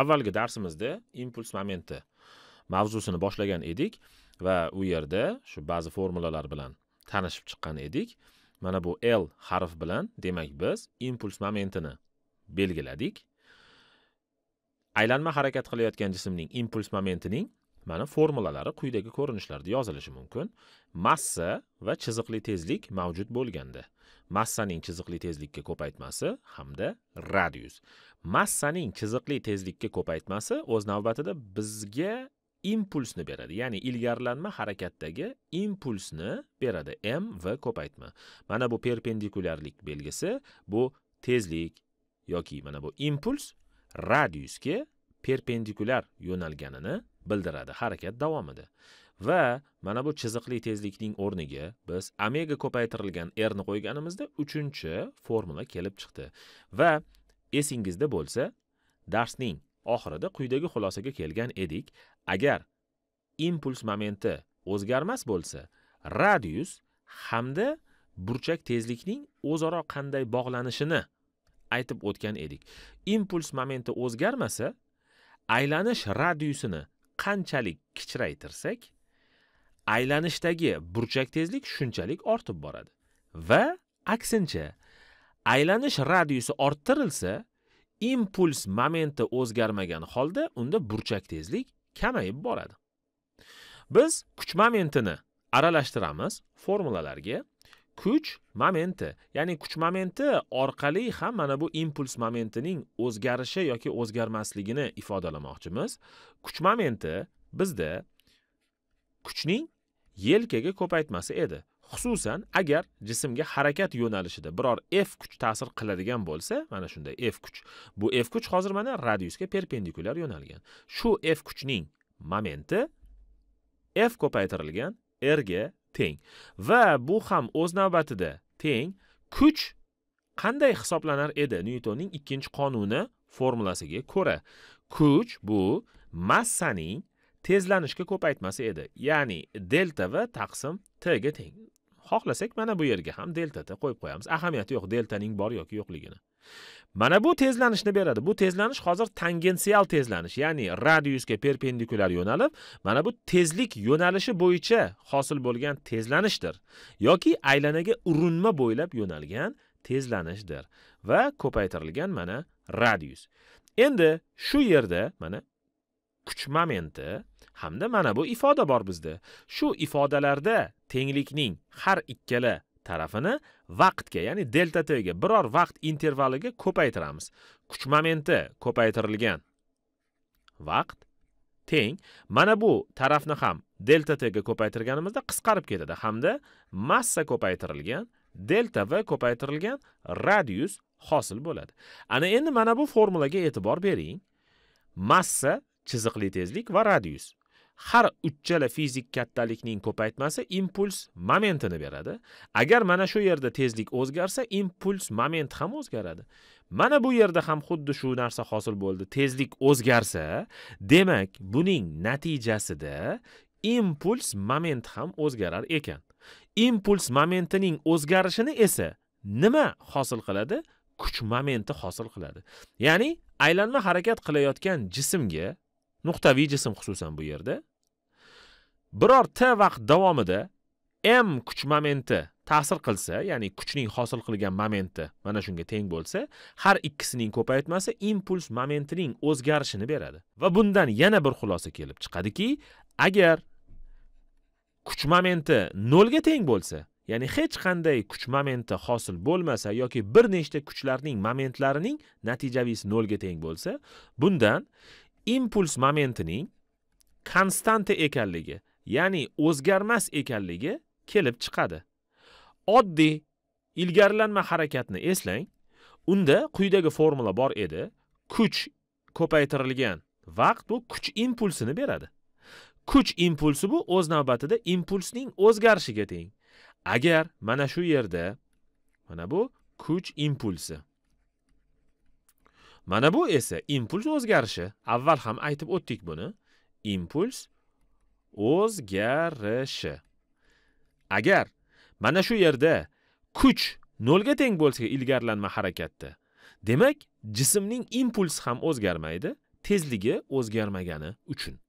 avvalgi darsimizda impuls momenti mavzusini boshlagan edik va u yerda shu ba'zi formulalar bilan tanishib chiqqan edik mana bu l harf bilan demak biz impuls momentini belgiladik aylanma harakat qilayotgan jismning impuls momentining mana formulalari quyidagi ko'rinishlarda yozilishi mumkin massa va chiziqli tezlik mavjud bo'lganda massaning chiziqli tezlikka ko'paytmasi hamda radius massaning chiziqli tezlikka ko'paytmasi o'z navbatida bizga impulsni beradi ya'ni ilgarilanma harakatdagi impulsni beradi m v ko'paytma mana bu perpendikulyarlik belgisi bu tezlik yoki mana bu impuls radiusga perpendikulyar yo'nalganini bildiradi harakat davomida va mana bu chiziqli tezlikning o'rniga biz omega ko'paytirilgan r ni qo'yganimizda uchinchi formula kelib chiqdi va esingizda bo'lsa darsning oxirida quyidagi xulosaga kelgan edik agar impuls momenti o'zgarmas bo'lsa radius hamda burchak tezlikning o'zaro qanday bog'lanishini aytib o'tgan edik impuls momenti o'zgarmasa aylanish radiusini qanchalik kichraytirsak aylanishdagi burchak tezlik shunchalik ortib boradi va aksincha aylanish radiusi orttirilsa impuls momenti o'zgarmagan holda unda burchak tezlik kamayib boradi biz kuch momentini aralashtiramiz formulalarga kuch momenti ya'ni kuch momenti orqali ham mana bu impuls momentining o'zgarishi yoki o'zgarmasligini ifodalamoqchimiz kuch momenti bizda kuchning yelkaga ko'paytmasi edi xususan agar jismga harakat yo'nalishida biror f kuch ta'sir qiladigan bo'lsa mana shunday f kuch bu f kuch hozir mana radiusga perpendikulyar yo'nalgan shu f kuchning momenti f ko'paytirilgan r ga teng va bu ham o'z navbatida teng kuch qanday hisoblanar edi nyutonning ikkinchi qonuni formulasiga ko'ra kuch bu massaning tezlanishga ko'paytmasi edi ya'ni delta v taqsim t ga teng xohlasak mana bu yerga ham deltada qo'yib qo'yamiz ahamiyati yo'q deltaning bor yoki yo'qligini mana bu tezlanishni beradi bu tezlanish hozir tangensial tezlanish ya'ni radiusga perpendikulyar yo'nalib mana bu tezlik yo'nalishi bo'yicha hosil bo'lgan tezlanishdir yoki aylanaga urinma bo'ylab yo'nalgan tezlanishdir va ko'paytirilgan mana radius endi shu yerda mana kuch momenti hamda mana bu ifoda bor bizda shu ifodalarda tenglikning har ikkala tarafini vaqtga ya'ni delta tga biror vaqt intervaliga ko'paytiramiz kuch momenti ko'paytirilgan vaqt teng mana bu tarafni ham delta tga ko'paytirganimizda qisqarib ketadi hamda massa ko'paytirilgan delta v ko'paytirilgan radius hosil bo'ladi ana endi mana bu formulaga e'tibor bering massa chiziqli tezlik va radius har uchchala fizik kattalikning ko'paytmasi impuls momentini beradi agar mana shu yerda tezlik o'zgarsa impuls moment ham o'zgaradi mana bu yerda ham xuddi shu narsa hosil bo'ldi tezlik o'zgarsa demak buning natijasida impuls moment ham o'zgarar ekan impuls momentining o'zgarishini esa nima hosil qiladi kuch momenti hosil qiladi ya'ni aylanma harakat qilayotgan jismga nuqtaviy jism xususan bu yerda biror t vaqt davomida m kuch momenti ta'sir qilsa ya'ni kuchning hosil qilgan momenti mana shunga teng bo'lsa har ikkisining ko'paytmasi impuls momentining o'zgarishini beradi va bundan yana bir xulosa kelib chiqadiki agar kuch momenti nolga teng bo'lsa ya'ni hech qanday kuch momenti hosil bo'lmasa yoki bir nechta kuchlarning momentlarining natijaviysi nolga teng bo'lsa bundan impuls momentining konstanta ekanligi ya'ni o'zgarmas ekanligi kelib chiqadi oddiy ilgarilanma harakatni eslang unda quyidagi formula bor edi kuch ko'paytirilgan vaqt bu kuch impulsini beradi kuch impulsi bu o'z navbatida impulsning o'zgarishiga teng agar mana shu yerda mana bu kuch impulsi mana bu esa impuls o'zgarishi avval ham aytib o'tdik buni impuls o'zgarishi agar mana shu yerda kuch nolga teng bo'lsa ilgarlanma harakatda demak jismning impulsi ham o'zgarmaydi tezligi o'zgarmagani uchun